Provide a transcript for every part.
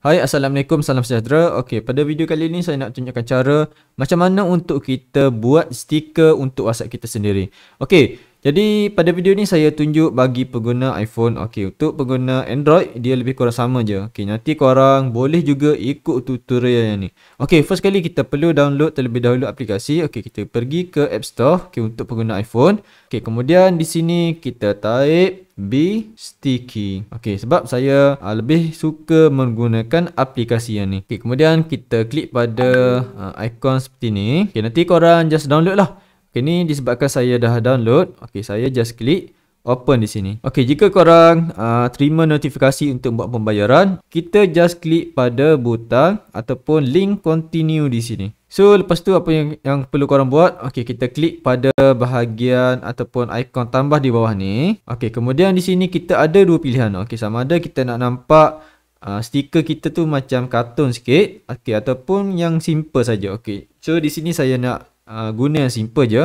Hai Assalamualaikum, Salam Sejahtera Ok, pada video kali ni saya nak tunjukkan cara Macam mana untuk kita buat stiker untuk WhatsApp kita sendiri Ok, jadi pada video ni saya tunjuk bagi pengguna iPhone. Okey, untuk pengguna Android dia lebih kurang sama je. Okey, nanti korang boleh juga ikut tutorial yang ni. Okey, first kali kita perlu download terlebih dahulu aplikasi. Okey, kita pergi ke App Store Okey, untuk pengguna iPhone. Okey, kemudian di sini kita type B Sticky. Okey, sebab saya uh, lebih suka menggunakan aplikasi yang ni. Okey, kemudian kita klik pada uh, ah, ikon seperti ni. Okey, nanti korang just download lah. Okay, ni disebabkan saya dah download. Okay, saya just klik open di sini. Okay, jika korang uh, terima notifikasi untuk buat pembayaran, kita just klik pada butang ataupun link continue di sini. So, lepas tu apa yang, yang perlu korang buat? Okay, kita klik pada bahagian ataupun ikon tambah di bawah ni. Okay, kemudian di sini kita ada dua pilihan. Okay, sama ada kita nak nampak uh, stiker kita tu macam kartun sikit. Okay, ataupun yang simple saja. Okay, so di sini saya nak Ah, guna yang simple je.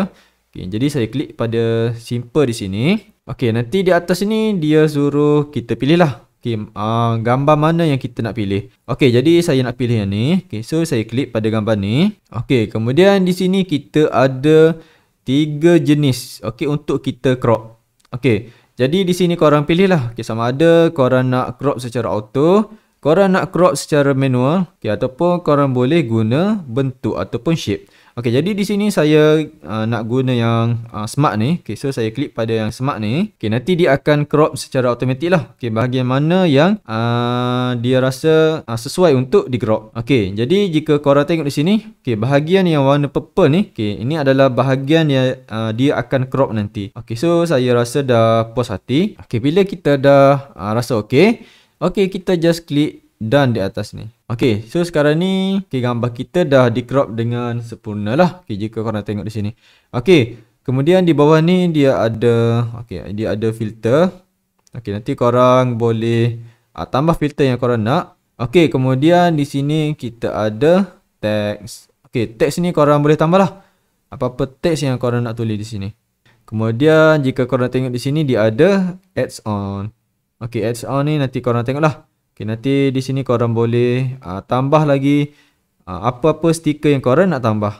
Okay, jadi saya klik pada simple di sini. Okey, nanti di atas ni dia suruh kita pilih lah. Okay, uh, ah, gambar mana yang kita nak pilih. Okey, jadi saya nak pilih yang ni. Okay, so saya klik pada gambar ni. Okey, kemudian di sini kita ada tiga jenis. Okey, untuk kita crop. Okey, jadi di sini korang pilih lah. Okey, sama ada korang nak crop secara auto. Korang nak crop secara manual. Okey, ataupun korang boleh guna bentuk ataupun shape. Okey, jadi di sini saya uh, nak guna yang uh, smart ni. Okey, so saya klik pada yang smart ni. Okey, nanti dia akan crop secara automatik lah. Okey, bahagian mana yang uh, dia rasa uh, sesuai untuk di crop. Okey, jadi jika korang tengok di sini. Okey, bahagian yang warna purple ni. Okey, ini adalah bahagian yang uh, dia akan crop nanti. Okey, so saya rasa dah puas hati. Okey, bila kita dah uh, rasa okey. Okey, kita just klik done di atas ni. Okay, so sekarang ni okay, gambar kita dah di-crop dengan sempurna lah. Okay, jika korang tengok di sini. Okay, kemudian di bawah ni dia ada okay, dia ada filter. Okay, nanti korang boleh uh, tambah filter yang korang nak. Okay, kemudian di sini kita ada teks. Okay, teks ni korang boleh tambah lah. Apa-apa teks yang korang nak tulis di sini. Kemudian jika korang tengok di sini dia ada adds on. Okay, adds on ni nanti korang tengok lah. Okay, nanti di sini korang boleh uh, tambah lagi uh, apa-apa uh, stiker yang korang nak tambah.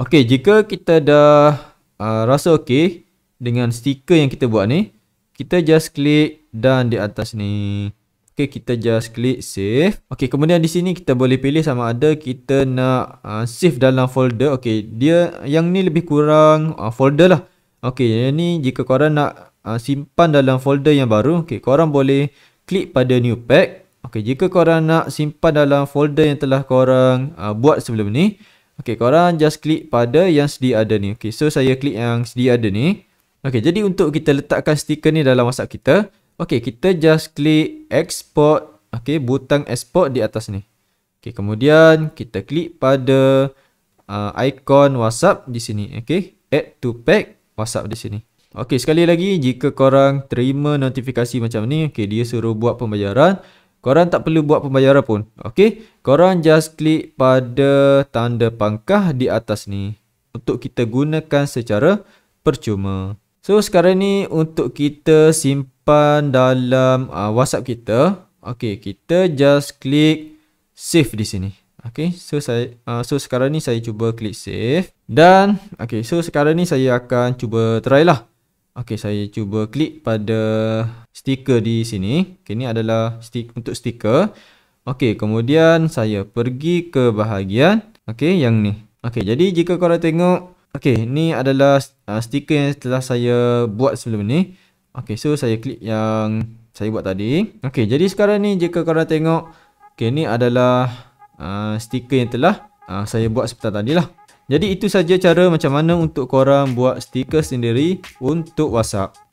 Okey, jika kita dah uh, rasa okey dengan stiker yang kita buat ni, kita just klik dan di atas ni. Okey, kita just klik save. Okey, kemudian di sini kita boleh pilih sama ada kita nak uh, save dalam folder. Okey, dia yang ni lebih kurang uh, folder lah. Okey, yang ni jika korang nak uh, simpan dalam folder yang baru, okey, korang boleh klik pada new pack. Okey, jika korang nak simpan dalam folder yang telah korang uh, buat sebelum ni, okey, korang just klik pada yang sedia ada ni. Okey, so saya klik yang sedia ada ni. Okey, jadi untuk kita letakkan stiker ni dalam WhatsApp kita, okey, kita just klik export, okey, butang export di atas ni. Okey, kemudian kita klik pada uh, ikon WhatsApp di sini, okey, add to pack WhatsApp di sini. Okey, sekali lagi jika korang terima notifikasi macam ni, okey, dia suruh buat pembayaran, Korang tak perlu buat pembayaran pun. Okay. Korang just klik pada tanda pangkah di atas ni. Untuk kita gunakan secara percuma. So sekarang ni untuk kita simpan dalam uh, WhatsApp kita. Okay. Kita just klik save di sini. Okay. So, saya, uh, so sekarang ni saya cuba klik save. Dan okay. So sekarang ni saya akan cuba try lah. Okey, saya cuba klik pada stiker di sini. Okey, ni adalah stik untuk stiker. Okey, kemudian saya pergi ke bahagian. Okey, yang ni. Okey, jadi jika korang tengok. Okey, ini adalah uh, stiker yang telah saya buat sebelum ni. Okey, so saya klik yang saya buat tadi. Okey, jadi sekarang ni jika korang tengok. Okey, ini adalah uh, stiker yang telah uh, saya buat sebentar tadi lah. Jadi itu saja cara macam mana untuk korang buat stiker sendiri untuk WhatsApp.